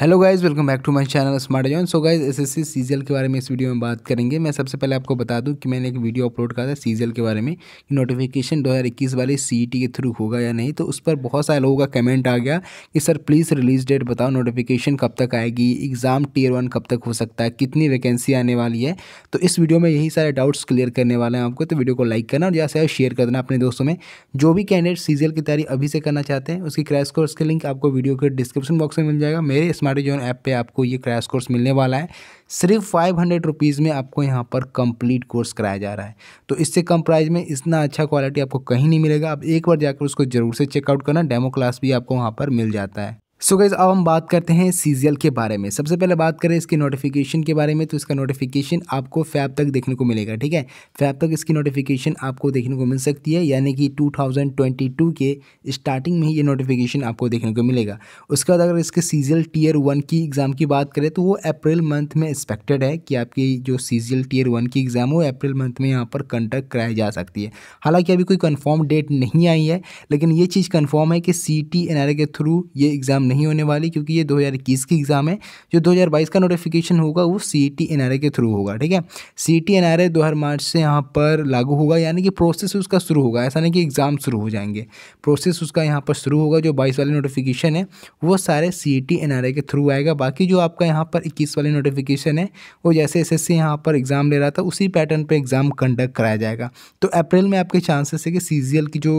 hello guys welcome back to my channel smart zone so guys SSC CGL के बारे में इस video में बात करेंगे मैं सबसे पहले आपको बता दूं कि मैंने एक वीडियो अपलोड करा था सीजीएल के बारे में कि नोटिफिकेशन 2021 वाले सीईटी e के थ्रू होगा या नहीं तो उस पर बहुत सारे लोगों का कमेंट आ गया कि सर प्लीज़ रिलीज डेट बताओ नोटिफिकेशन कब तक आएगी एग्ज़ाम टीयर वन कब तक हो सकता है कितनी वैकेंसी आने वाली है तो इस वीडियो में यही सारे डाउट्स क्लियर करने वाले हैं आपको तो वीडियो को लाइक करना और ज़्यादा शेयर कर देना अपने दोस्तों में जो भी कैंडिडेट सीजीएल की तैयारी अभी से करना चाहते हैं उसकी क्रैश कोर्स के लिंक आपको वीडियो के डिस्क्रिप्शन बॉक्स में मिल जाएगा मेरे स्मार्टी जोन ऐप पे आपको ये क्रैश कोर्स मिलने वाला है सिर्फ फाइव हंड्रेड रुपीज़ में आपको यहाँ पर कंप्लीट कोर्स कराया जा रहा है तो इससे कम प्राइस में इतना अच्छा क्वालिटी आपको कहीं नहीं मिलेगा आप एक बार जाकर उसको ज़रूर से चेकआउट करना डेमो क्लास भी आपको वहाँ पर मिल जाता है सो so गाइज अब हम बात करते हैं सीजीएल के बारे में सबसे पहले बात करें इसके नोटिफिकेशन के बारे में तो इसका नोटिफिकेशन आपको फैब तक देखने को मिलेगा ठीक है फैब तक इसकी नोटिफिकेशन आपको देखने को मिल सकती है यानी कि 2022 के स्टार्टिंग में ही ये नोटिफिकेशन आपको देखने को मिलेगा उसके बाद अगर इसके सीजीएल टीयर वन की एग्ज़ाम की बात करें तो वो अप्रैल मंथ में एक्सपेक्टेड है कि आपकी जो सीजीएल टीयर वन की एग्ज़ाम हो अप्रैल मंथ में यहाँ पर कंडक्ट कराई जा सकती है हालाँकि अभी कोई कन्फर्म डेट नहीं आई है लेकिन ये चीज़ कन्फर्म है कि सी टी के थ्रू ये एग्ज़ाम नहीं होने वाली क्योंकि ये 2021 की एग्ज़ाम है जो 2022 का नोटिफिकेशन होगा वो सी टी e के थ्रू होगा ठीक है सी टी e मार्च से यहाँ पर लागू होगा यानी कि प्रोसेस उसका शुरू होगा ऐसा नहीं कि एग्ज़ाम शुरू हो जाएंगे प्रोसेस उसका यहाँ पर शुरू होगा जो बाईस वाले नोटिफिकेशन है वो सारे सी टी e के थ्रू आएगा बाकी जो आपका यहाँ पर इक्कीस वाले नोटिफिकेशन है वो जैसे एस एस यहाँ पर एग्ज़ाम ले रहा था उसी पैटर्न पर एग्ज़ाम कंडक्ट कराया जाएगा तो अप्रैल में आपके चांसेस है कि सी की जो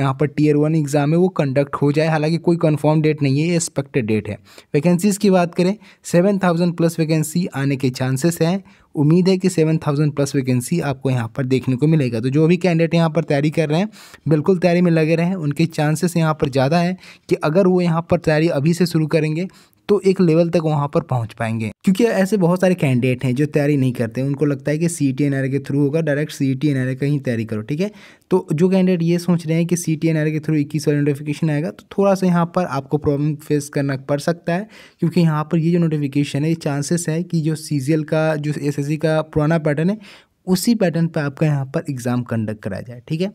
यहाँ पर टीयर वन एग्ज़ाम है वो कंडक्ट हो जाए हालांकि कोई कन्फर्म डेट नहीं है लिए एक्सपेक्टेड डेट है वैकेंसीज़ की बात करें सेवन थाउजेंड प्लस वैकेंसी आने के चांसेस हैं उम्मीद है कि सेवन थाउजेंड प्लस वैकेंसी आपको यहाँ पर देखने को मिलेगा तो जो भी कैंडिडेट यहाँ पर तैयारी कर रहे हैं बिल्कुल तैयारी में लगे रहें उनके चांसेस यहाँ पर ज़्यादा हैं कि अगर वो यहाँ पर तैयारी अभी से शुरू करेंगे तो एक लेवल तक वहाँ पर पहुँच पाएंगे क्योंकि ऐसे बहुत सारे कैंडिडेट हैं जो तैयारी नहीं करते उनको लगता है कि सी टी एन आर के थ्रू होगा direct C T N R का ही तैयारी करो ठीक है तो जो कैंडिडेट ये सोच रहे हैं कि सी टी एन आर के थ्रू इक्कीस वाला नोटिफिकेशन आएगा तो थोड़ा सा यहाँ पर आपको प्रॉब्लम फेस करना पड़ सकता है क्योंकि यहाँ पर ये जो नोटिफिकेशन है ये चांसेस है कि जो सी का जो एस का पुराना पैटर्न है उसी पैटर्न पर आपका यहाँ पर एग्ज़ाम कंडक्ट कराया जाए ठीक है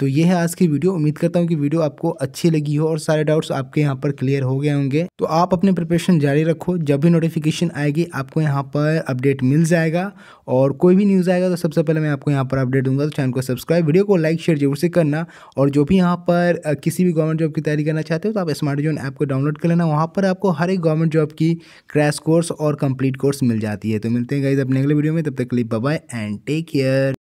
तो ये है आज की वीडियो उम्मीद करता हूँ कि वीडियो आपको अच्छी लगी हो और सारे डाउट्स आपके यहाँ पर क्लियर हो गए होंगे तो आप अपने प्रिपरेशन जारी रखो जब भी नोटिफिकेशन आएगी आपको यहाँ पर अपडेट मिल जाएगा और कोई भी न्यूज़ आएगा तो सबसे पहले मैं आपको यहाँ पर अपडेट दूंगा तो चैनल को सब्सक्राइब वीडियो को लाइक शेयर जरूर से करना और जो भी यहाँ पर किसी भी गवर्नमेंट जॉब की तैयारी करना चाहते हो तो आप स्मार्ट जोन ऐप को डाउनलोड कर लेना वहाँ पर आपको हर एक गवर्नमेंट जॉब की क्रैश कोर्स और कंप्लीट कोर्स मिल जाती है तो मिलते हैं गाइज अपने अगले वीडियो में तब तक clip bye and take care